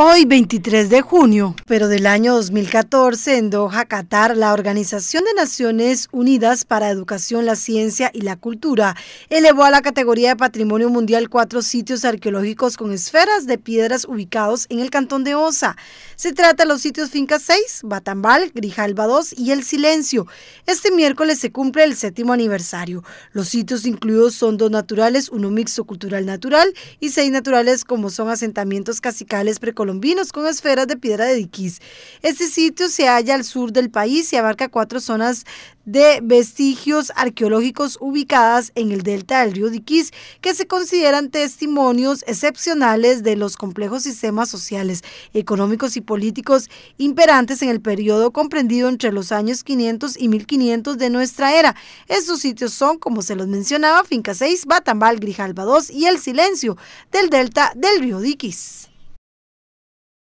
Hoy, 23 de junio, pero del año 2014, en Doha, Qatar, la Organización de Naciones Unidas para Educación, la Ciencia y la Cultura elevó a la categoría de Patrimonio Mundial cuatro sitios arqueológicos con esferas de piedras ubicados en el cantón de Osa. Se trata de los sitios Finca 6, Batambal, Grijalba 2 y El Silencio. Este miércoles se cumple el séptimo aniversario. Los sitios incluidos son dos naturales, uno mixto cultural natural y seis naturales como son asentamientos casicales precoloniales colombinos con esferas de piedra de diquis Este sitio se halla al sur del país y abarca cuatro zonas de vestigios arqueológicos ubicadas en el delta del río diquis que se consideran testimonios excepcionales de los complejos sistemas sociales, económicos y políticos imperantes en el periodo comprendido entre los años 500 y 1500 de nuestra era. Estos sitios son, como se los mencionaba, Finca 6, Batambal, Grijalba 2 y El Silencio, del delta del río diquis